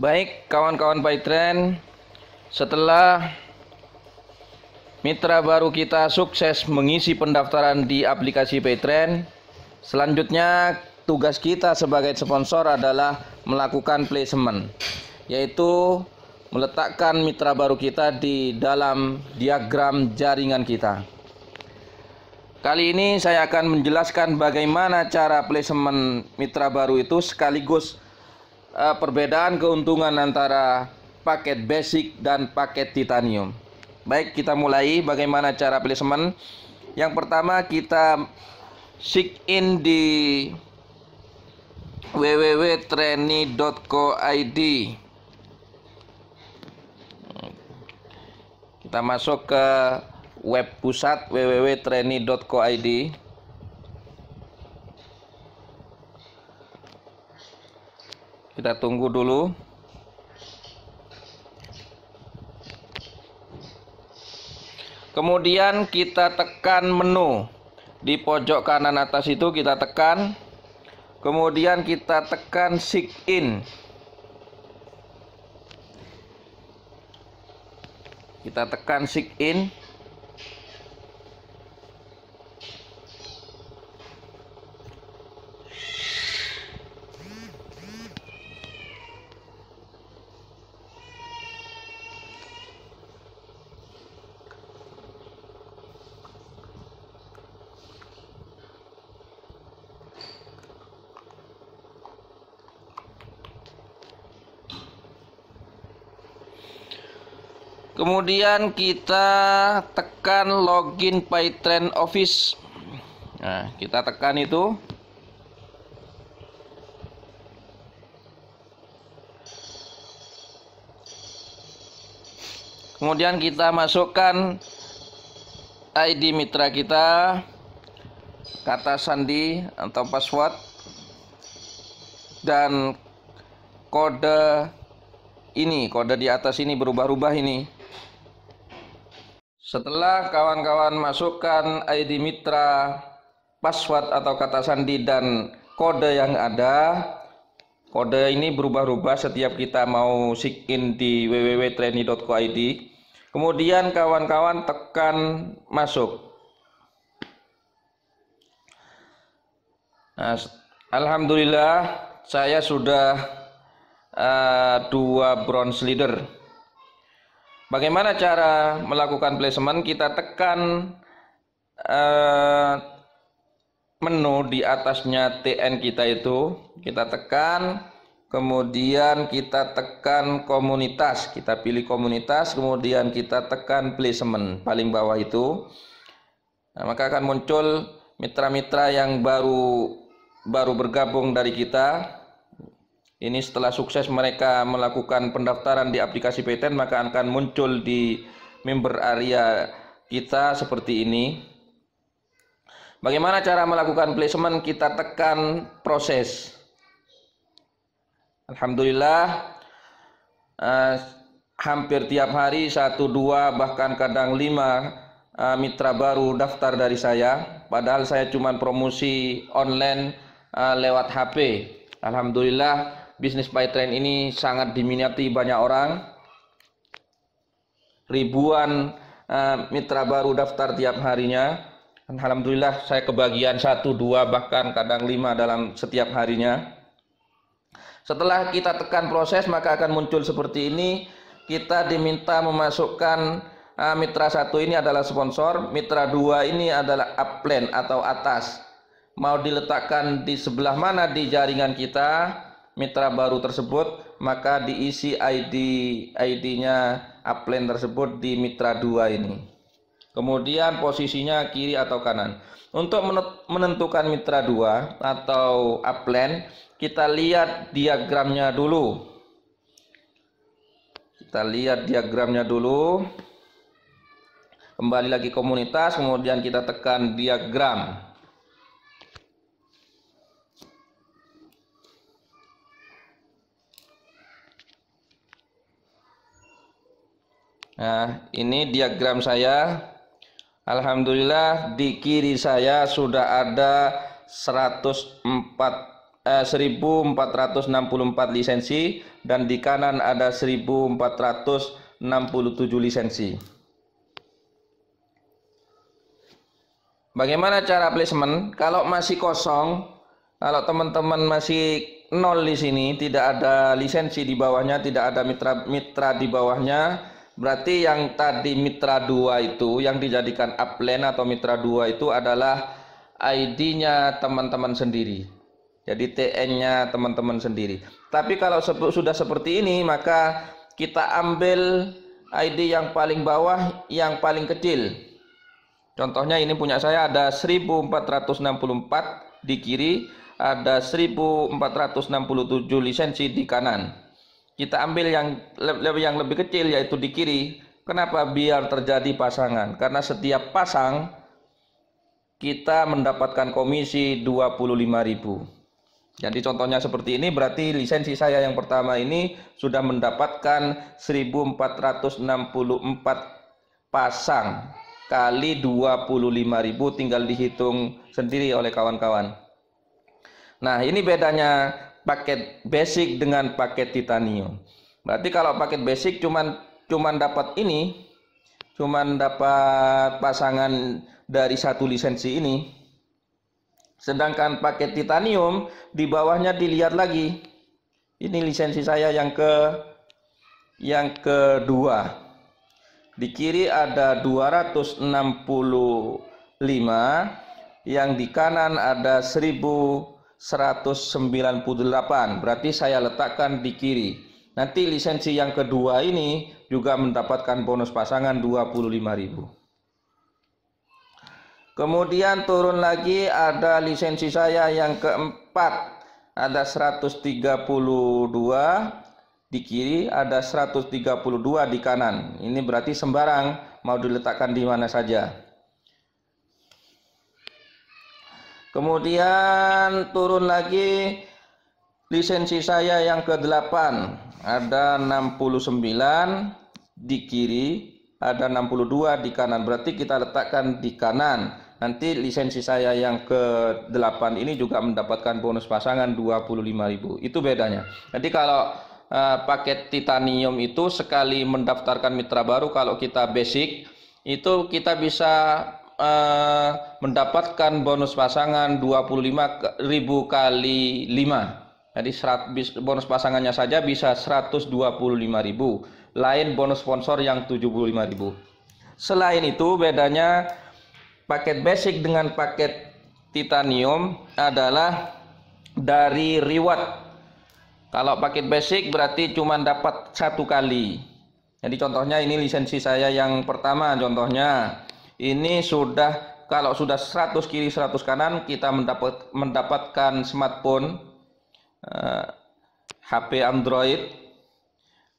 Baik, kawan-kawan Pytrend, setelah mitra baru kita sukses mengisi pendaftaran di aplikasi Pytrend, selanjutnya tugas kita sebagai sponsor adalah melakukan placement, yaitu meletakkan mitra baru kita di dalam diagram jaringan kita. Kali ini saya akan menjelaskan bagaimana cara placement mitra baru itu sekaligus uh, perbedaan keuntungan antara paket basic dan paket titanium. Baik, kita mulai bagaimana cara placement. Yang pertama kita seek in di www.trainee.co.id. Kita masuk ke web pusat www.trainee.co.id. kita tunggu dulu kemudian kita tekan menu di pojok kanan atas itu kita tekan kemudian kita tekan sign in kita tekan sign in Kemudian kita tekan login Python Office. Nah, kita tekan itu. Kemudian kita masukkan ID mitra kita, kata sandi atau password dan kode ini, kode di atas ini berubah-ubah ini. Setelah kawan-kawan masukkan ID mitra, password atau kata sandi dan kode yang ada, kode ini berubah-ubah setiap kita mau sign in di www.trainee.co.id. Kemudian kawan-kawan tekan masuk. Nah, Alhamdulillah saya sudah uh, dua bronze leader. Bagaimana cara melakukan placement? Kita tekan eh, menu di atasnya TN kita itu, kita tekan, kemudian kita tekan komunitas, kita pilih komunitas, kemudian kita tekan placement paling bawah itu. Nah, maka akan muncul mitra-mitra yang baru baru bergabung dari kita ini setelah sukses mereka melakukan pendaftaran di aplikasi PTN maka akan muncul di member area kita seperti ini. Bagaimana cara melakukan placement? Kita tekan proses. Alhamdulillah eh, hampir tiap hari satu dua bahkan kadang lima eh, mitra baru daftar dari saya. Padahal saya cuma promosi online eh, lewat HP. Alhamdulillah bisnis train ini sangat diminati banyak orang. Ribuan uh, mitra baru daftar tiap harinya. Alhamdulillah saya kebagian satu, dua, bahkan kadang lima dalam setiap harinya. Setelah kita tekan proses maka akan muncul seperti ini. Kita diminta memasukkan uh, mitra satu ini adalah sponsor, mitra dua ini adalah upline atau atas. Mau diletakkan di sebelah mana di jaringan kita? mitra baru tersebut maka diisi ID ID-nya upline tersebut di mitra 2 ini kemudian posisinya kiri atau kanan untuk menentukan mitra dua atau upline kita lihat diagramnya dulu kita lihat diagramnya dulu kembali lagi komunitas kemudian kita tekan diagram Nah, ini diagram saya. Alhamdulillah di kiri saya sudah ada 104 eh, 1464 lisensi dan di kanan ada 1467 lisensi. Bagaimana cara placement? Kalau masih kosong, kalau teman-teman masih nol di sini, tidak ada lisensi di bawahnya, tidak ada mitra mitra di bawahnya, Berarti yang tadi mitra dua itu yang dijadikan upline atau mitra dua itu adalah ID-nya teman-teman sendiri. Jadi TN-nya teman-teman sendiri. Tapi kalau sudah seperti ini maka kita ambil ID yang paling bawah yang paling kecil. Contohnya ini punya saya ada 1464 di kiri, ada 1467 lisensi di kanan. Kita ambil yang yang lebih kecil yaitu di kiri. Kenapa? Biar terjadi pasangan. Karena setiap pasang kita mendapatkan komisi 25.000. Jadi contohnya seperti ini berarti lisensi saya yang pertama ini sudah mendapatkan 1464 pasang kali 25.000 tinggal dihitung sendiri oleh kawan-kawan. Nah, ini bedanya paket basic dengan paket titanium. Berarti kalau paket basic cuman cuman dapat ini, cuman dapat pasangan dari satu lisensi ini. Sedangkan paket titanium di bawahnya dilihat lagi. Ini lisensi saya yang ke yang kedua. Di kiri ada 265, yang di kanan ada 1000 198 berarti saya letakkan di kiri nanti lisensi yang kedua ini juga mendapatkan bonus pasangan 25.000 kemudian turun lagi ada lisensi saya yang keempat ada 132 di kiri ada 132 di kanan ini berarti sembarang mau diletakkan di mana saja Kemudian turun lagi lisensi saya yang ke-8 ada 69 di kiri, ada 62 di kanan. Berarti kita letakkan di kanan. Nanti lisensi saya yang ke-8 ini juga mendapatkan bonus pasangan 25.000. Itu bedanya. Nanti kalau uh, paket titanium itu sekali mendaftarkan mitra baru kalau kita basic itu kita bisa Eh, mendapatkan bonus pasangan ribu kali 5. Jadi serat, bonus pasangannya saja bisa ribu, Lain bonus sponsor yang ribu. Selain itu bedanya paket basic dengan paket titanium adalah dari reward. Kalau paket basic berarti cuma dapat satu kali. Jadi contohnya ini lisensi saya yang pertama contohnya ini sudah kalau sudah 100 kiri 100 kanan kita mendapat mendapatkan smartphone eh, HP Android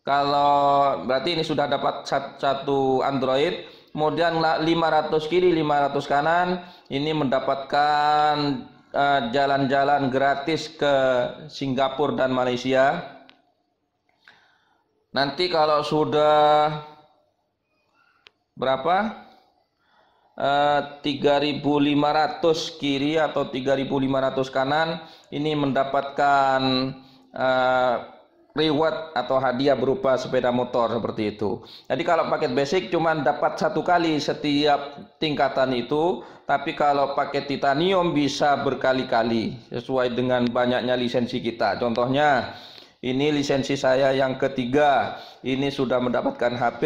kalau berarti ini sudah dapat satu Android kemudian 500 kiri 500 kanan ini mendapatkan jalan eh, jalan-jalan gratis ke Singapura dan Malaysia nanti kalau sudah berapa 3.500 eh, kiri atau 3.500 kanan ini mendapatkan uh, reward atau hadiah berupa sepeda motor seperti itu. Jadi kalau paket basic cuman dapat satu kali setiap tingkatan itu, tapi kalau paket titanium bisa berkali-kali sesuai dengan banyaknya lisensi kita. Contohnya ini lisensi saya yang ketiga, ini sudah mendapatkan HP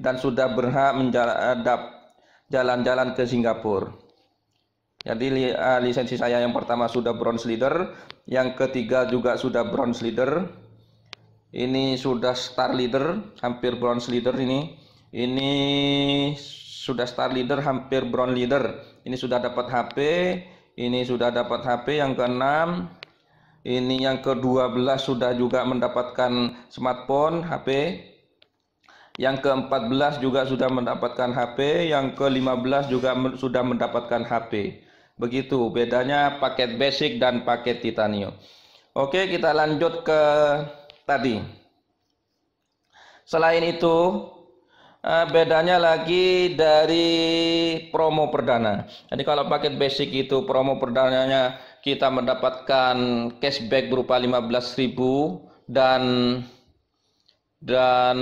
dan sudah berhak mendapat eh, jalan-jalan ke Singapura. Jadi eh, lisensi saya yang pertama sudah bronze leader, yang ketiga juga sudah bronze leader. Ini sudah star leader, hampir bronze leader ini. Ini sudah star leader, hampir bronze leader. Ini sudah dapat HP, ini sudah dapat HP yang keenam. Ini yang ke-12 sudah juga mendapatkan smartphone HP yang ke-14 juga sudah mendapatkan HP, yang ke-15 juga sudah mendapatkan HP. Begitu bedanya paket basic dan paket titanium. Oke, kita lanjut ke tadi. Selain itu, eh, bedanya lagi dari promo perdana. Jadi kalau paket basic itu promo perdananya kita mendapatkan cashback berupa 15.000 dan dan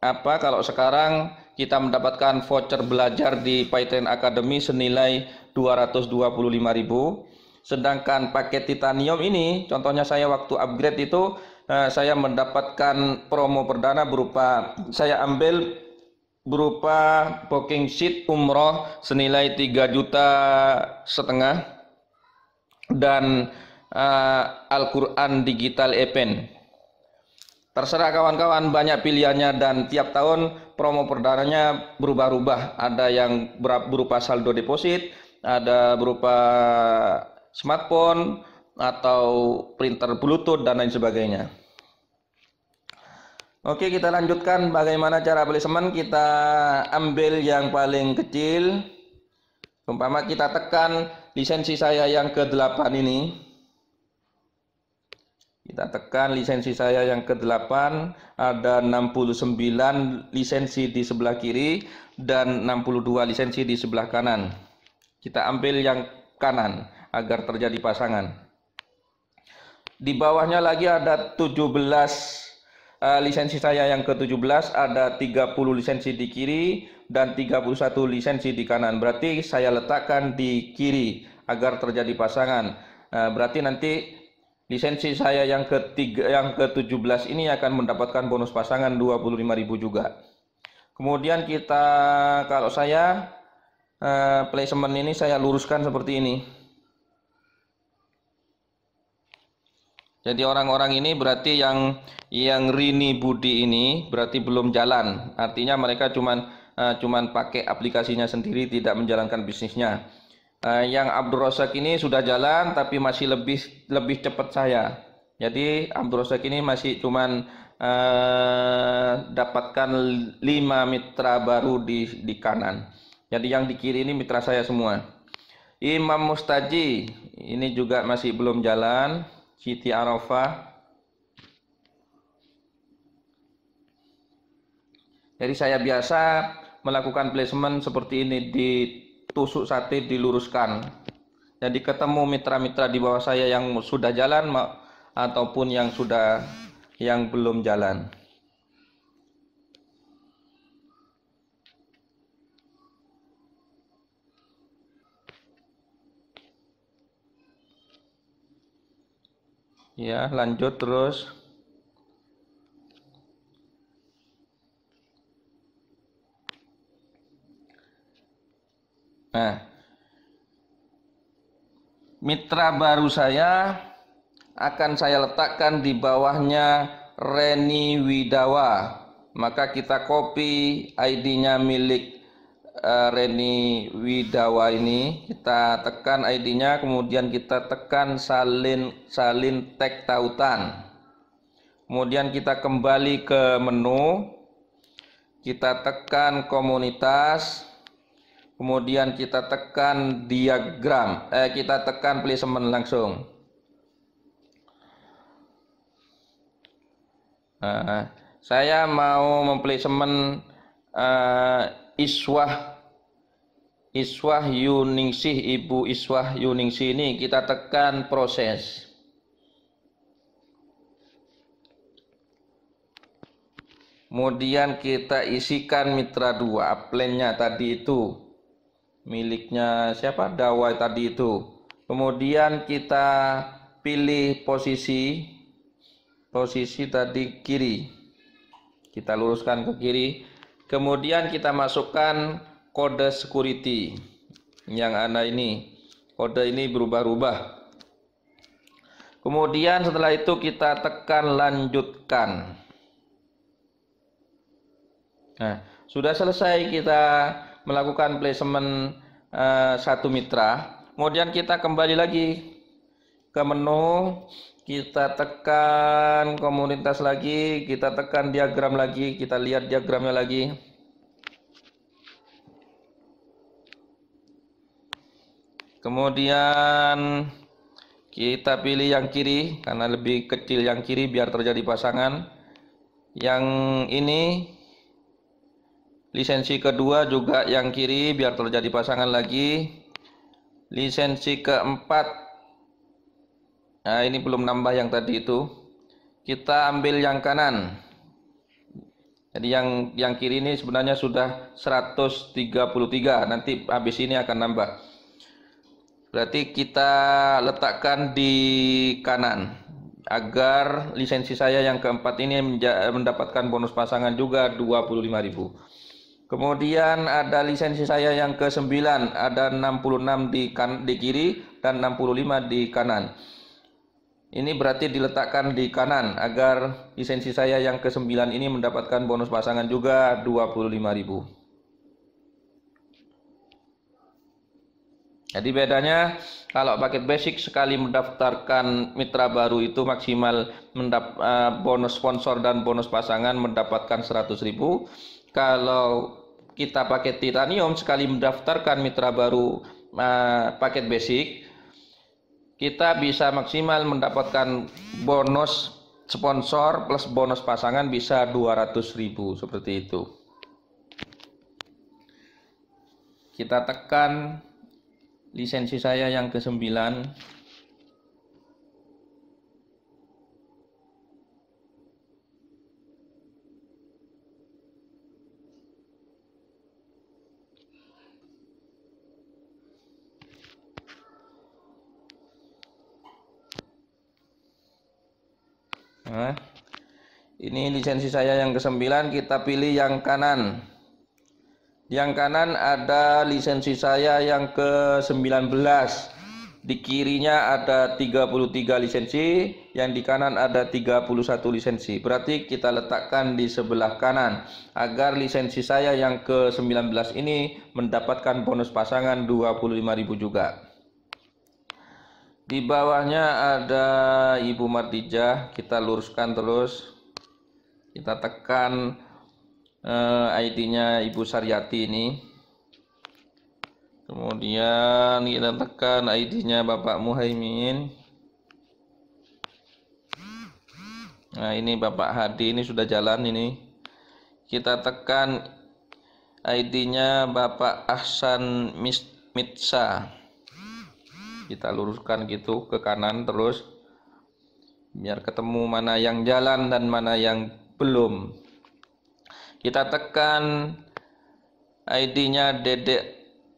apa kalau sekarang kita mendapatkan voucher belajar di Python Academy senilai 225.000 sedangkan paket titanium ini contohnya saya waktu upgrade itu eh, saya mendapatkan promo perdana berupa saya ambil berupa booking sheet umroh senilai 3 juta setengah dan uh, Al-Quran Digital Event Terserah kawan-kawan banyak pilihannya dan tiap tahun promo perdananya berubah-ubah. Ada yang berupa saldo deposit, ada berupa smartphone atau printer bluetooth dan lain sebagainya. Oke, kita lanjutkan bagaimana cara beli semen. Kita ambil yang paling kecil. Umpama kita tekan lisensi saya yang ke-8 ini. Kita tekan lisensi saya yang ke-8 ada 69 lisensi di sebelah kiri dan 62 lisensi di sebelah kanan. Kita ambil yang kanan agar terjadi pasangan. Di bawahnya lagi ada 17 uh, eh, lisensi saya yang ke-17 ada 30 lisensi di kiri dan 31 lisensi di kanan. Berarti saya letakkan di kiri agar terjadi pasangan. Uh, berarti nanti Lisensi saya yang yang ke-17 ini akan mendapatkan bonus pasangan 25.000 juga. Kemudian kita kalau saya uh, placement ini saya luruskan seperti ini. Jadi orang-orang ini berarti yang yang Rini Budi ini berarti belum jalan. Artinya mereka cuman uh, cuman pakai aplikasinya sendiri tidak menjalankan bisnisnya. Eh, yang Abdul Rosak ini sudah jalan tapi masih lebih lebih cepat saya. Jadi Abdul Rosak ini masih cuman uh, dapatkan 5 mitra baru di di kanan. Jadi yang di kiri ini mitra saya semua. Imam Mustaji ini juga masih belum jalan. Siti Arafah. Jadi saya biasa melakukan placement seperti ini di tusuk sate diluruskan. Jadi ketemu mitra-mitra di bawah saya yang sudah jalan ataupun yang sudah yang belum jalan. Ya, lanjut terus. Nah, mitra baru saya akan saya letakkan di bawahnya Reni Widawa. Maka kita copy ID-nya milik uh, Reni Widawa ini, kita tekan ID-nya kemudian kita tekan salin salin tag tautan. Kemudian kita kembali ke menu, kita tekan komunitas, Kemudian kita tekan diagram, eh, kita tekan placement langsung. Uh, saya mau memplacement uh, Iswah Iswah Yuningsih Ibu Iswah Yuningsih ini kita tekan proses. Kemudian kita isikan mitra dua plan-nya tadi itu miliknya siapa dawai tadi itu. Kemudian kita pilih posisi posisi tadi kiri. Kita luruskan ke kiri. Kemudian kita masukkan kode security yang ada ini. Kode ini berubah-ubah. Kemudian setelah itu kita tekan lanjutkan. Nah, sudah selesai kita melakukan placement uh, satu mitra. Kemudian kita kembali lagi ke menu, kita tekan komunitas lagi, kita tekan diagram lagi, kita lihat diagramnya lagi. Kemudian kita pilih yang kiri karena lebih kecil yang kiri biar terjadi pasangan. Yang ini Lisensi kedua juga yang kiri biar terjadi pasangan lagi. Lisensi keempat. Nah, ini belum nambah yang tadi itu. Kita ambil yang kanan. Jadi yang yang kiri ini sebenarnya sudah 133. Nanti habis ini akan nambah. Berarti kita letakkan di kanan agar lisensi saya yang keempat ini mendapatkan bonus pasangan juga 25.000. Kemudian ada lisensi saya yang ke-9, ada 66 di kan di kiri dan 65 di kanan. Ini berarti diletakkan di kanan agar lisensi saya yang ke-9 ini mendapatkan bonus pasangan juga 25.000. Jadi bedanya kalau paket basic sekali mendaftarkan mitra baru itu maksimal mendap, eh, bonus sponsor dan bonus pasangan mendapatkan 100.000. Kalau kita paket titanium sekali mendaftarkan mitra baru paket basic kita bisa maksimal mendapatkan bonus sponsor plus bonus pasangan bisa 200.000 seperti itu kita tekan lisensi saya yang ke-9 Nah, ini lisensi saya yang kesembilan, kita pilih yang kanan. Yang kanan ada lisensi saya yang ke-19. Di kirinya ada 33 lisensi, yang di kanan ada 31 lisensi. Berarti kita letakkan di sebelah kanan agar lisensi saya yang ke-19 ini mendapatkan bonus pasangan 25.000 juga. Di bawahnya ada Ibu Martijah, kita luruskan terus. Kita tekan eh, ID-nya Ibu Saryati ini. Kemudian kita tekan ID-nya Bapak Muhaimin. Nah, ini Bapak Hadi ini sudah jalan ini. Kita tekan ID-nya Bapak Ahsan Mitsa kita luruskan gitu ke kanan terus biar ketemu mana yang jalan dan mana yang belum kita tekan ID-nya Dedek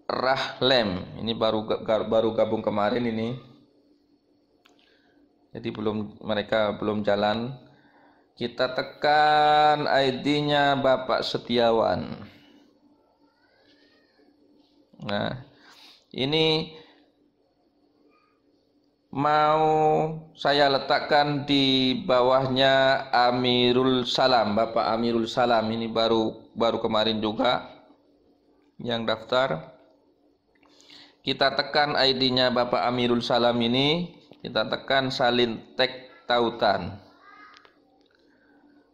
Rahlem ini baru baru gabung kemarin ini jadi belum mereka belum jalan kita tekan ID-nya Bapak Setiawan nah ini mau saya letakkan di bawahnya Amirul Salam, Bapak Amirul Salam ini baru baru kemarin juga yang daftar. Kita tekan ID-nya Bapak Amirul Salam ini, kita tekan salin tag tautan.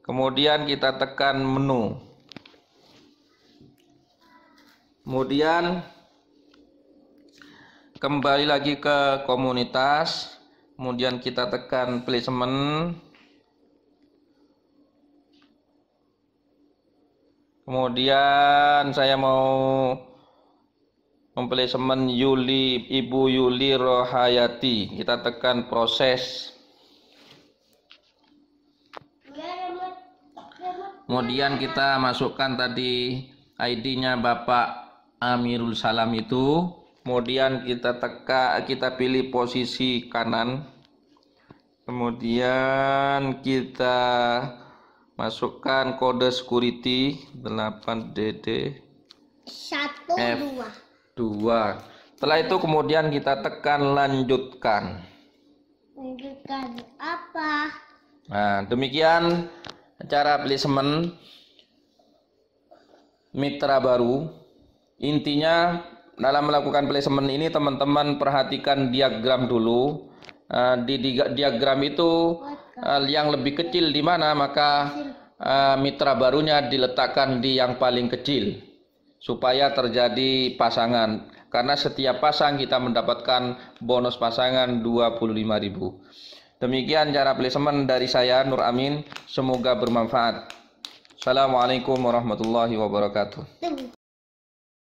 Kemudian kita tekan menu. Kemudian kembali lagi ke komunitas kemudian kita tekan placement kemudian saya mau memplacement Yuli Ibu Yuli Rohayati kita tekan proses kemudian kita masukkan tadi ID-nya Bapak Amirul Salam itu kemudian kita teka kita pilih posisi kanan kemudian kita masukkan kode security 8DD 1 2 2 setelah itu kemudian kita tekan lanjutkan lanjutkan apa nah demikian cara beli semen mitra baru intinya dalam melakukan placement ini teman-teman perhatikan diagram dulu. Eh, di, diagram itu eh, yang lebih kecil di mana maka eh, mitra barunya diletakkan di yang paling kecil supaya terjadi pasangan karena setiap pasang kita mendapatkan bonus pasangan 25.000. Demikian cara placement dari saya Nur Amin, semoga bermanfaat. Assalamualaikum warahmatullahi wabarakatuh.